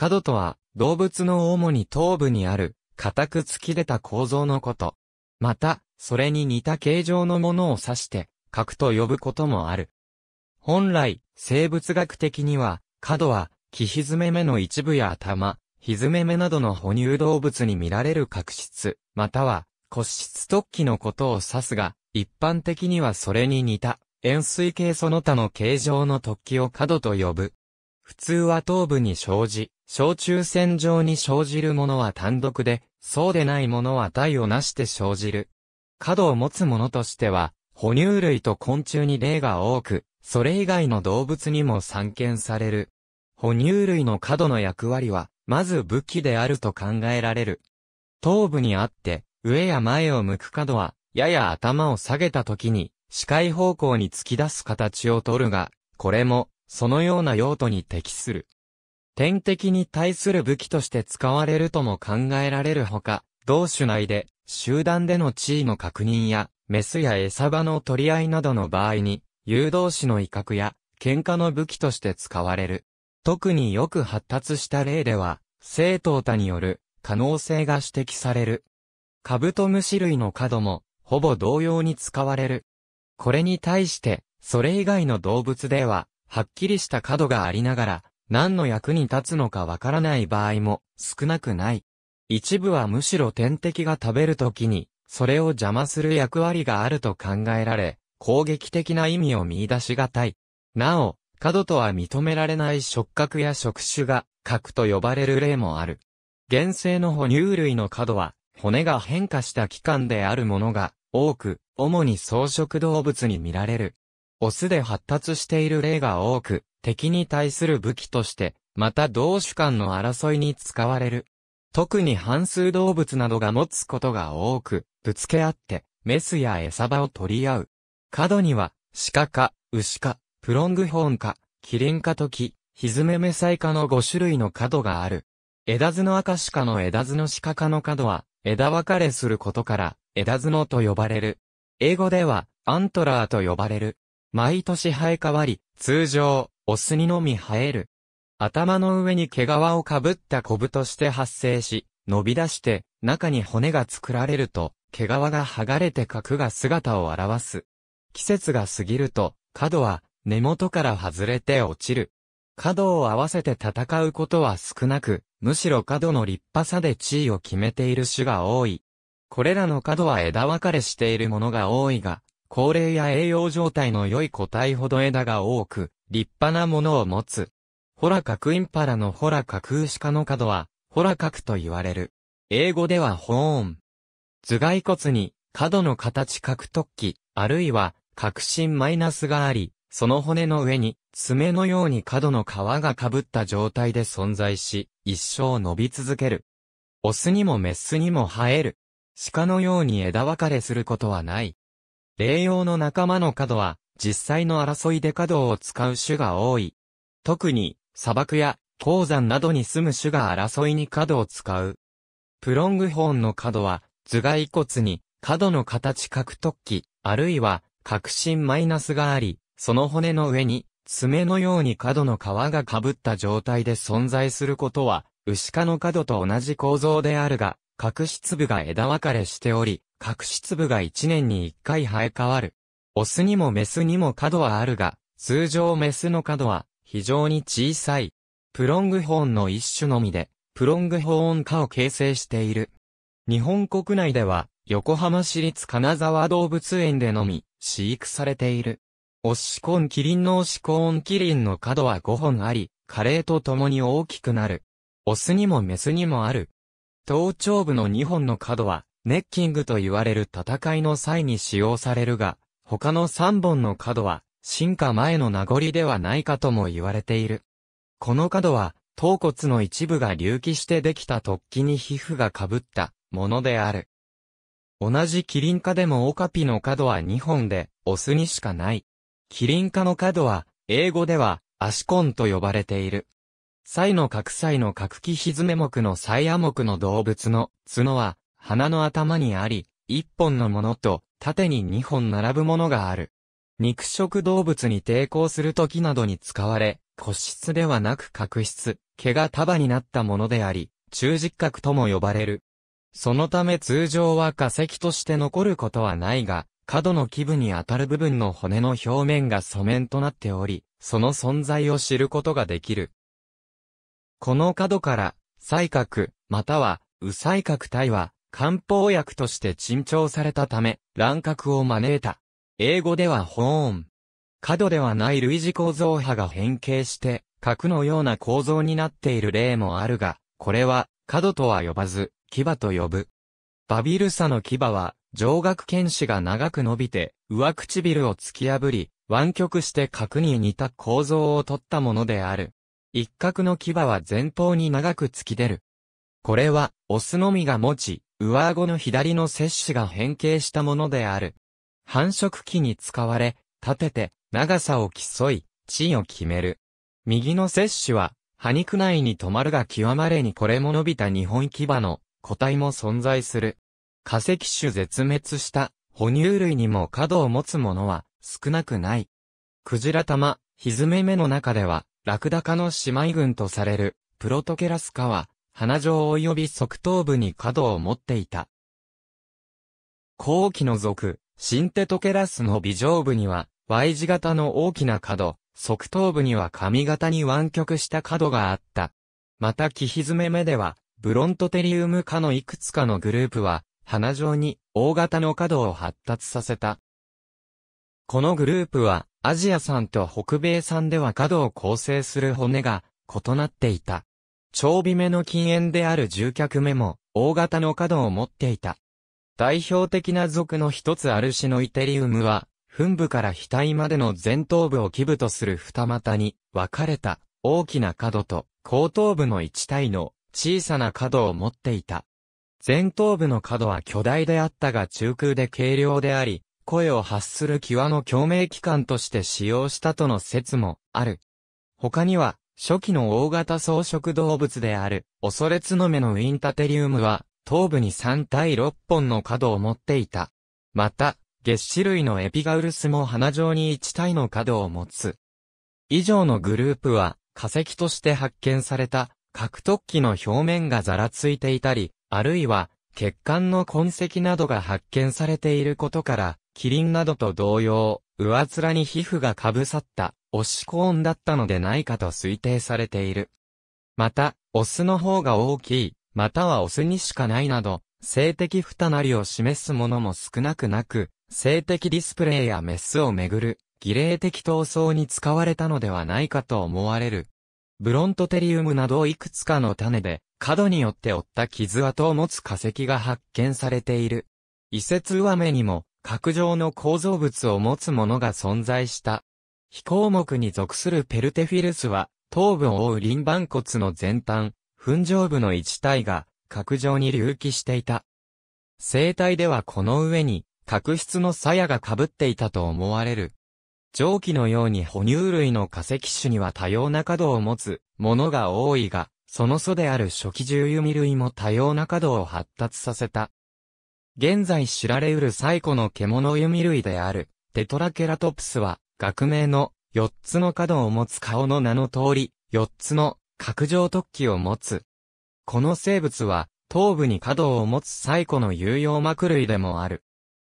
角とは、動物の主に頭部にある、固く突き出た構造のこと。また、それに似た形状のものを指して、核と呼ぶこともある。本来、生物学的には、角は、キヒズメ目の一部や頭、ヒズメ目などの哺乳動物に見られる角質、または、骨質突起のことを指すが、一般的にはそれに似た、円錐形その他の形状の突起を角と呼ぶ。普通は頭部に生じ、小中線上に生じるものは単独で、そうでないものは体をなして生じる。角を持つものとしては、哺乳類と昆虫に例が多く、それ以外の動物にも散見される。哺乳類の角の役割は、まず武器であると考えられる。頭部にあって、上や前を向く角は、やや頭を下げた時に、視界方向に突き出す形をとるが、これも、そのような用途に適する。天敵に対する武器として使われるとも考えられるほか、同種内で、集団での地位の確認や、メスや餌場の取り合いなどの場合に、誘導士の威嚇や、喧嘩の武器として使われる。特によく発達した例では、正当他による可能性が指摘される。カブトムシ類の角も、ほぼ同様に使われる。これに対して、それ以外の動物では、はっきりした角がありながら、何の役に立つのかわからない場合も少なくない。一部はむしろ天敵が食べるときに、それを邪魔する役割があると考えられ、攻撃的な意味を見出しがたい。なお、過度とは認められない触覚や触手が、核と呼ばれる例もある。原生の哺乳類の過度は、骨が変化した器官であるものが、多く、主に草食動物に見られる。オスで発達している例が多く、敵に対する武器として、また同種間の争いに使われる。特に半数動物などが持つことが多く、ぶつけ合って、メスや餌場を取り合う。角には、鹿か、牛か、プロングホーンか、キリンかとき、ヒズメメサイカの5種類の角がある。枝図の赤鹿の枝図の鹿科の角は、枝分かれすることから、枝図のと呼ばれる。英語では、アントラーと呼ばれる。毎年生え変わり、通常、オスにのみ生える。頭の上に毛皮をかぶったコブとして発生し、伸び出して、中に骨が作られると、毛皮が剥がれて角が姿を現す。季節が過ぎると、角は根元から外れて落ちる。角を合わせて戦うことは少なく、むしろ角の立派さで地位を決めている種が多い。これらの角は枝分かれしているものが多いが、高齢や栄養状態の良い個体ほど枝が多く、立派なものを持つ。ホラカクインパラのホラカクウシカの角は、ホラカクと言われる。英語ではホーン。頭蓋骨に角の形角突起、あるいは角心マイナスがあり、その骨の上に爪のように角の皮が被った状態で存在し、一生伸び続ける。オスにもメスにも生える。鹿のように枝分かれすることはない。霊用の仲間の角は、実際の争いで稼働を使う種が多い。特に、砂漠や鉱山などに住む種が争いに角を使う。プロングホーンの角は、頭蓋骨に角の形角突起、あるいは角心マイナスがあり、その骨の上に爪のように角の皮が被った状態で存在することは、牛科の角と同じ構造であるが、角質部が枝分かれしており、角質部が1年に1回生え変わる。オスにもメスにも角はあるが、通常メスの角は非常に小さい。プロングホーンの一種のみで、プロングホーン科を形成している。日本国内では、横浜市立金沢動物園でのみ、飼育されている。オシコンキリンのオシコンキリンの角は5本あり、加齢とともに大きくなる。オスにもメスにもある。頭頂部の2本の角は、ネッキングと言われる戦いの際に使用されるが、他の3本の角は、進化前の名残ではないかとも言われている。この角は、頭骨の一部が隆起してできた突起に皮膚がかぶったものである。同じキリン科でもオカピの角は2本で、オスにしかない。キリン科の角は、英語では、アシコンと呼ばれている。サイの角サイの角木ひずめ目のサイア目の動物の角は、鼻の頭にあり、一本のものと縦に2本並ぶものがある。肉食動物に抵抗する時などに使われ、骨質ではなく角質、毛が束になったものであり、中軸角とも呼ばれる。そのため通常は化石として残ることはないが、角の基部に当たる部分の骨の表面が素面となっており、その存在を知ることができる。この角から、彩角、または、右彩角体は、漢方薬として珍重されたため、乱獲を招いた。英語ではホーン。角ではない類似構造波が変形して、核のような構造になっている例もあるが、これは、角とは呼ばず、牙と呼ぶ。バビルサの牙は、上顎剣士が長く伸びて、上唇を突き破り、湾曲して角に似た構造を取ったものである。一角の牙は前方に長く突き出る。これは、オスのみが持ち、上顎の左の摂取が変形したものである。繁殖期に使われ、立てて、長さを競い、地位を決める。右の摂取は、歯肉内に止まるが極まれにこれも伸びた日本牙の個体も存在する。化石種絶滅した哺乳類にも角を持つものは少なくない。クジラ玉、ひずめ目の中では、ラクダ科の姉妹群とされる、プロトケラス科は、花状及び側頭部に角を持っていた。後期の属、シンテトケラスの尾上部には、Y 字型の大きな角、側頭部には髪型に湾曲した角があった。また、キヒズメ目では、ブロントテリウム科のいくつかのグループは、花状に大型の角を発達させた。このグループは、アジア産と北米産では角を構成する骨が異なっていた。超微目の禁煙である獣脚目も、大型の角を持っていた。代表的な属の一つある種のイテリウムは、噴部から額までの前頭部を基部とする二股に分かれた大きな角と後頭部の一体の小さな角を持っていた。前頭部の角は巨大であったが中空で軽量であり、声を発する際の共鳴器官として使用したとの説もある。他には、初期の大型草食動物である、オソレツノメのウィンタテリウムは、頭部に3対6本の角を持っていた。また、月種類のエピガウルスも鼻状に1体の角を持つ。以上のグループは、化石として発見された、核突起の表面がざらついていたり、あるいは、血管の痕跡などが発見されていることから、キリンなどと同様、上面に皮膚がかぶさったオシコーンだったのでないかと推定されている。また、オスの方が大きい、またはオスにしかないなど、性的不たなりを示すものも少なくなく、性的ディスプレイやメスをめぐる、儀礼的闘争に使われたのではないかと思われる。ブロントテリウムなどいくつかの種で、角によって負った傷跡を持つ化石が発見されている。移設上目にも、角状の構造物を持つものが存在した。非項目に属するペルテフィルスは、頭部を覆う輪盤骨の前端、粉状部の一体が、角状に隆起していた。生体ではこの上に、角質の鞘が被っていたと思われる。蒸気のように哺乳類の化石種には多様な角を持つものが多いが、その祖である初期重弓類も多様な角を発達させた。現在知られうる最古の獣弓類であるテトラケラトプスは学名の4つの角を持つ顔の名の通り、4つの角状突起を持つ。この生物は、頭部に角を持つ最古の有用膜類でもある。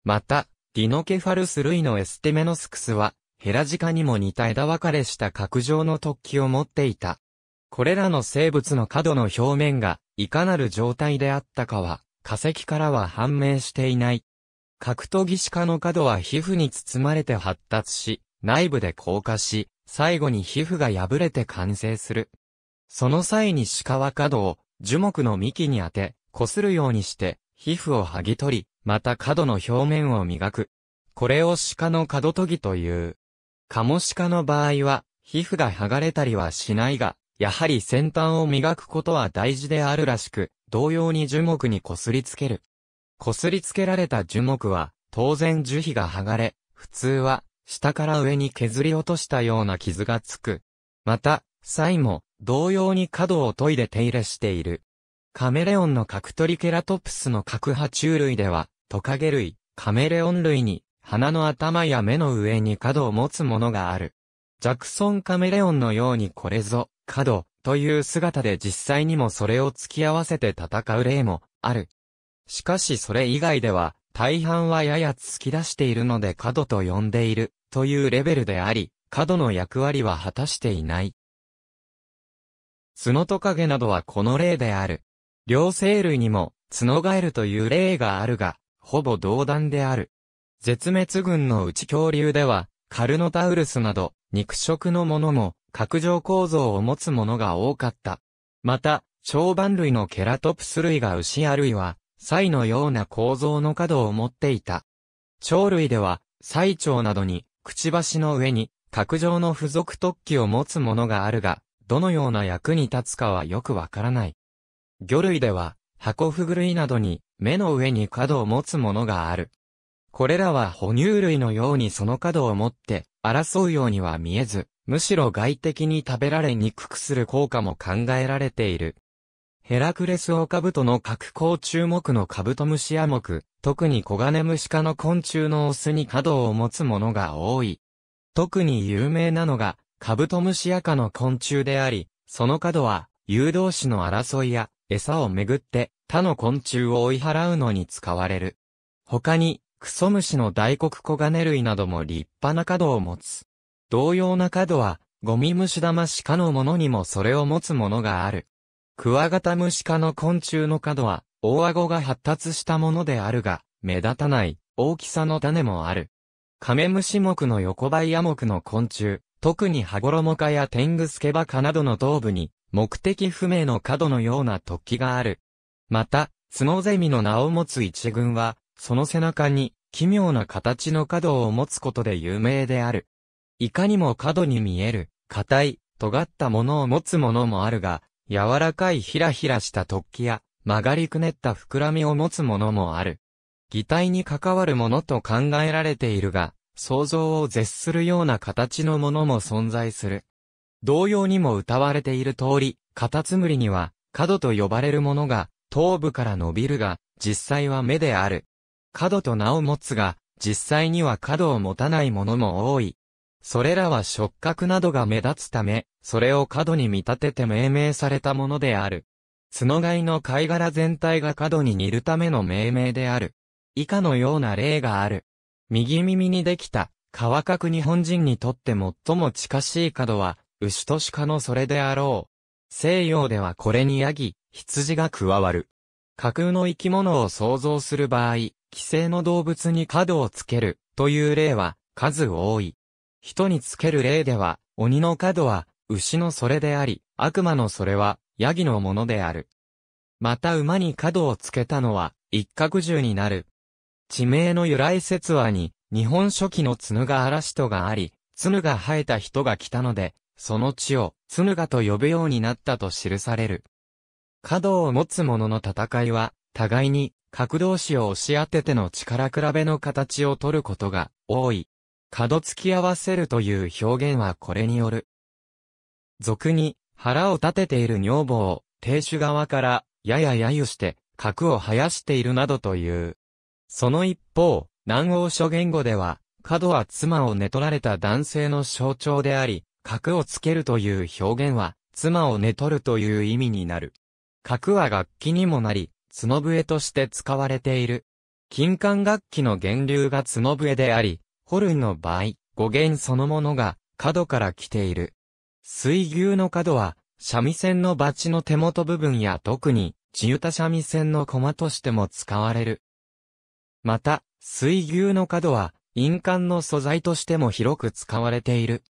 また、ディノケファルス類のエステメノスクスは、ヘラジカにも似た枝分かれした角状の突起を持っていた。これらの生物の角の表面が、いかなる状態であったかは、化石からは判明していない。格闘技シカの角は皮膚に包まれて発達し、内部で硬化し、最後に皮膚が破れて完成する。その際に鹿は角を樹木の幹に当て、擦るようにして、皮膚を剥ぎ取り、また角の表面を磨く。これを鹿の角研ぎという。カモシカの場合は、皮膚が剥がれたりはしないが、やはり先端を磨くことは大事であるらしく、同様に樹木に擦りつける。擦りつけられた樹木は、当然樹皮が剥がれ、普通は下から上に削り落としたような傷がつく。また、イも、同様に角を研いで手入れしている。カメレオンの角トリケラトプスの角爬虫類では、トカゲ類、カメレオン類に、鼻の頭や目の上に角を持つものがある。ジャクソンカメレオンのようにこれぞ、角、という姿で実際にもそれを突き合わせて戦う例も、ある。しかしそれ以外では、大半はやや突き出しているので角と呼んでいる、というレベルであり、角の役割は果たしていない。ツノトカゲなどはこの例である。両生類にも、ツノガエルという例があるが、ほぼ同段である。絶滅群の内恐竜では、カルノタウルスなど、肉食のものも、角状構造を持つものが多かった。また、小板類のケラトプス類が牛あるいは、釵のような構造の角を持っていた。鳥類では、釵蝶などに、くちばしの上に、角状の付属突起を持つものがあるが、どのような役に立つかはよくわからない。魚類では、箱フグ類などに、目の上に角を持つものがある。これらは哺乳類のようにその角を持って、争うようには見えず、むしろ外敵に食べられにくくする効果も考えられている。ヘラクレスオカブトの格好注目のカブトムシア目、特にコガネムシ科の昆虫のオスに角を持つものが多い。特に有名なのが、カブトムシア科の昆虫であり、その角は、誘導士の争いや、餌をめぐって、他の昆虫を追い払うのに使われる。他に、クソムシの大黒コガネ類なども立派な角を持つ。同様な角は、ゴミムシダマシ科のものにもそれを持つものがある。クワガタムシ科の昆虫の角は、大顎が発達したものであるが、目立たない大きさの種もある。カメムシ目の横ばいヤ目の昆虫、特にハゴロモカやテングスケバカなどの頭部に、目的不明の角のような突起がある。また、ツノゼミの名を持つ一群は、その背中に、奇妙な形の角を持つことで有名である。いかにも角に見える、硬い、尖ったものを持つものもあるが、柔らかいひらひらした突起や、曲がりくねった膨らみを持つものもある。擬態に関わるものと考えられているが、想像を絶するような形のものも存在する。同様にも歌われている通り、カタツムリには、角と呼ばれるものが、頭部から伸びるが、実際は目である。角と名を持つが、実際には角を持たないものも多い。それらは触覚などが目立つため、それを角に見立てて命名されたものである。角貝の貝殻全体が角に似るための命名である。以下のような例がある。右耳にできた、川角日本人にとって最も近しい角は、牛と鹿のそれであろう。西洋ではこれにヤギ、羊が加わる。架空の生き物を想像する場合、寄生の動物に角をつけるという例は数多い。人につける例では、鬼の角は、牛のそれであり、悪魔のそれは、ヤギのものである。また馬に角をつけたのは、一角獣になる。地名の由来説話に、日本初期の角が嵐とがあり、角が生えた人が来たので、その地を、角がと呼ぶようになったと記される。角を持つ者の戦いは、互いに、角同士を押し当てての力比べの形を取ることが多い。角突き合わせるという表現はこれによる。俗に腹を立てている女房を亭主側からやや揶揄して、角を生やしているなどという。その一方、南欧諸言語では、角は妻を寝取られた男性の象徴であり、角をつけるという表現は、妻を寝取るという意味になる。角は楽器にもなり、角笛として使われている。金管楽器の源流が角笛であり、ホルンの場合、語源そのものが角から来ている。水牛の角は、三味線のバチの手元部分や特に、地唄三味線の駒としても使われる。また、水牛の角は、印鑑の素材としても広く使われている。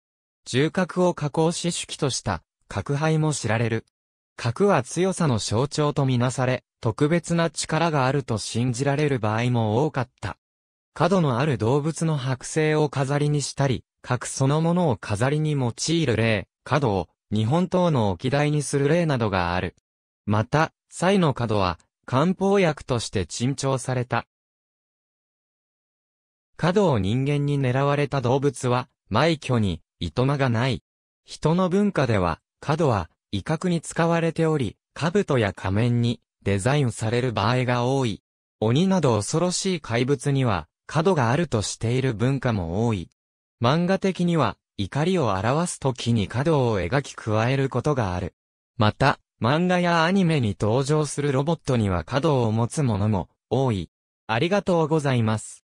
重角を加工し主機とした、角杯も知られる。角は強さの象徴とみなされ、特別な力があると信じられる場合も多かった。角のある動物の剥製を飾りにしたり、角そのものを飾りに用いる例、角を日本刀の置き台にする例などがある。また、菜の角は漢方薬として珍重された。角を人間に狙われた動物は、埋挙に、糸間がない。人の文化では、角は、威嚇に使われており、兜や仮面に、デザインされる場合が多い。鬼など恐ろしい怪物には、角があるとしている文化も多い。漫画的には、怒りを表す時に角を描き加えることがある。また、漫画やアニメに登場するロボットには角を持つものも多い。ありがとうございます。